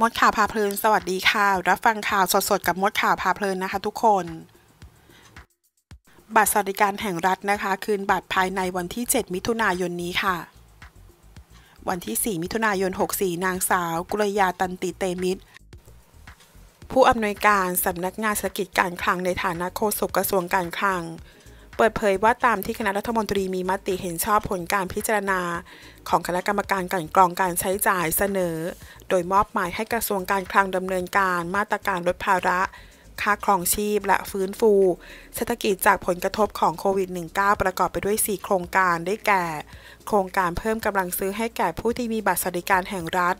มดข่าวพาเพลิน สวัสดีค่ะรับฟังข่าวสดๆกับมดข่าวพาเพลินนะคะทุกคนบัตรสวัสดิการแห่งรัฐนะคะ คืนบัตรภายในวันที่ 7 มิถุนายนนี้ค่ะ วันที่ 4 มิถุนายน64 นางสาว กุลยาตันติเตมิตรผู้อำนวยการสำนักงานเศรษฐกิจการคลังในฐานะโฆษกกระทรวงการคลังเปิดเผยว่าตามที่คณะรัฐมนตรีมีมติเห็นชอบผลการพิจารณา ของคณะกรรมการกันกรองการใช้จ่ายเสนอ โดยมอบหมายให้กระทรวงการคลังดำเนินการมาตรการลดภาระ ค่าครองชีพและฟื้นฟูเศรษฐกิจจากผลกระทบของโควิด -19 ประกอบไปด้วย 4 โครงการได้แก่โครงการเพิ่มกำลังซื้อให้แก่ผู้ที่มีบัตรสวัสดิการแห่งรัฐ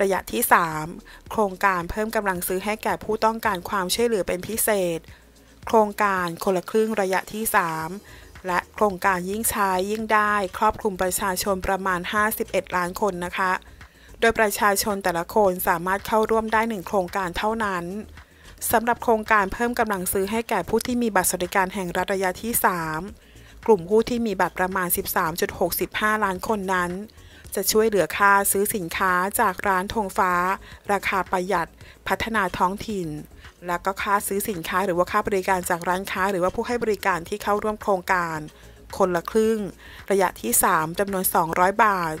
ระยะที่ 3 โครงการเพิ่มกำลังซื้อให้แก่ผู้ต้องการความช่วยเหลือเป็นพิเศษโครงการคนละครึ่งระยะที่ 3 และโครงการยิ่งใช้ยิ่งได้ ครอบคลุมประชาชนประมาณ 51 ล้านคนนะคะ โดยประชาชนแต่ละคนสามารถเข้าร่วมได้หนึ่งโครงการเท่านั้นสำหรับโครงการเพิ่มกำลังซื้อให้แก่ผู้ที่มีบัตรสวัสดิการแห่งรัฐระยะที่ 3 กลุ่มผู้ที่มีบัตรประมาณ 13.65 ล้านคนนั้นจะช่วยเหลือค่าซื้อสินค้าจากร้านธงฟ้าราคาประหยัด พัฒนาท้องถิ่น และก็ค่าซื้อสินค้า หรือว่าค่าบริการจากร้านค้า หรือว่าผู้ให้บริการที่เข้าร่วมโครงการ คนละครึ่ง ระยะที่ 3จำนวน 200 บาท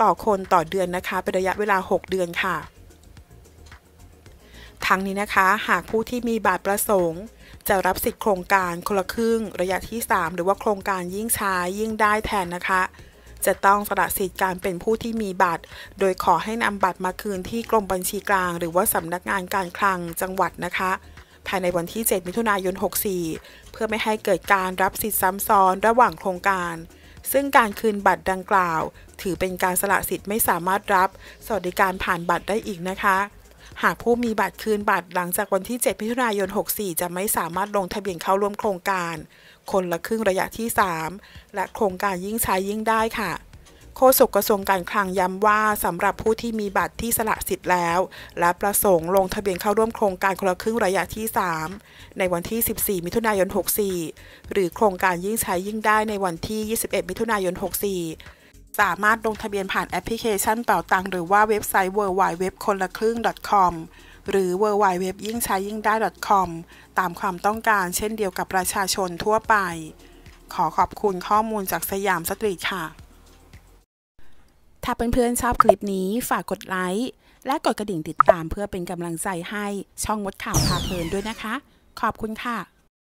ต่อคนต่อเดือนนะคะ เป็นระยะเวลา 6 เดือนค่ะ ทั้งนี้นะคะ หากผู้ที่มีบาทประสงค์ จะรับสิทธิโครงการคนละครึ่ง ระยะที่ 3 หรือว่าโครงการยิ่งช้ายิ่งได้แทนนะคะจะต้องสละสิทธิ์การเป็นผู้ที่มีบัตร โดยขอให้นำบัตรมาคืนที่กรมบัญชีกลาง หรือว่าสำนักงานการคลังจังหวัดนะคะภายในวันที่ 7 มิถุนายน 64 เพื่อไม่ให้เกิดการรับสิทธิ์ซ้ำซ้อนระหว่างโครงการ ซึ่งการคืนบัตรดังกล่าว ถือเป็นการสละสิทธิ์ไม่สามารถรับ สวัสดิการผ่านบัตรได้อีกนะคะหากผู้มีบัตรคืนบัตรหลังจากวันที่ 7 มิถุนายน 64 จะไม่สามารถลงทะเบียนเข้าร่วมโครงการ คนละครึ่งระยะที่ 3 และโครงการยิ่งใช้ยิ่งได้ค่ะโฆษกกระทรวงการคลังย้ำว่าสำหรับผู้ที่มีบัตรที่สละสิทธิ์แล้ว และประสงค์ลงทะเบียนเข้าร่วมโครงการคนละครึ่งระยะที่ 3 ในวันที่ 14 มิถุนายน 64 หรือโครงการยิ่งใช้ยิ่งได้ในวันที่ 21 มิถุนายน 64สามารถลงทะเบียนผ่านแอปพลิเคชันเป่าตังหรือว่าเว็บไซต์ w w w คนละครึ่ง .com หรือ w w w ยิ่งใช้ยิ่งได้ .com ตามความต้องการเช่นเดียวกับประชาชนทั่วไป ขอขอบคุณข้อมูลจากสยามสตรีทค่ะ ถ้าเเพื่อนๆชอบคลิปนี้ฝากกดไลค์ และกดกระดิ่งติดตามเพื่อเป็นกำลังใจให้ช่องมดข่าวพาเพลินด้วยนะคะ ขอบคุณค่ะ